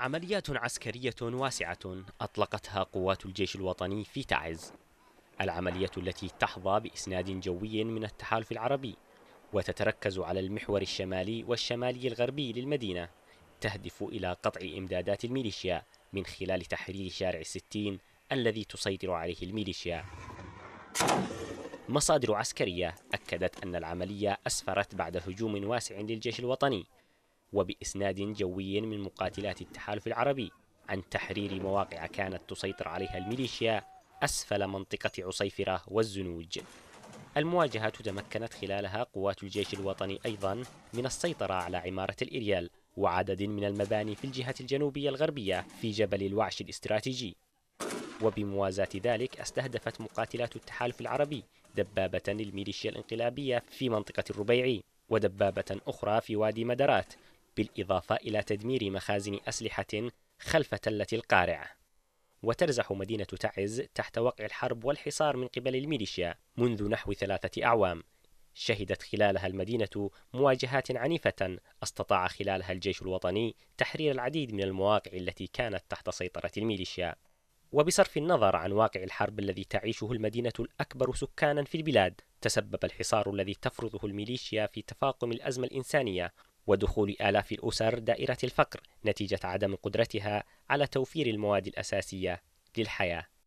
عمليات عسكرية واسعة أطلقتها قوات الجيش الوطني في تعز العملية التي تحظى بإسناد جوي من التحالف العربي وتتركز على المحور الشمالي والشمالي الغربي للمدينة تهدف إلى قطع إمدادات الميليشيا من خلال تحرير شارع الستين الذي تسيطر عليه الميليشيا مصادر عسكرية أكدت أن العملية أسفرت بعد هجوم واسع للجيش الوطني وبإسناد جوي من مقاتلات التحالف العربي عن تحرير مواقع كانت تسيطر عليها الميليشيا أسفل منطقة عصيفرة والزنوج المواجهة تمكنت خلالها قوات الجيش الوطني أيضا من السيطرة على عمارة الإريال وعدد من المباني في الجهة الجنوبية الغربية في جبل الوعش الاستراتيجي وبموازاة ذلك استهدفت مقاتلات التحالف العربي دبابة للميليشيا الانقلابية في منطقة الربيعي ودبابة أخرى في وادي مدرات بالإضافة إلى تدمير مخازن أسلحة خلف تلة القارعة وترزح مدينة تعز تحت وقع الحرب والحصار من قبل الميليشيا منذ نحو ثلاثة أعوام شهدت خلالها المدينة مواجهات عنيفة استطاع خلالها الجيش الوطني تحرير العديد من المواقع التي كانت تحت سيطرة الميليشيا وبصرف النظر عن واقع الحرب الذي تعيشه المدينة الأكبر سكانا في البلاد تسبب الحصار الذي تفرضه الميليشيا في تفاقم الأزمة الإنسانية ودخول آلاف الأسر دائرة الفقر نتيجة عدم قدرتها على توفير المواد الأساسية للحياة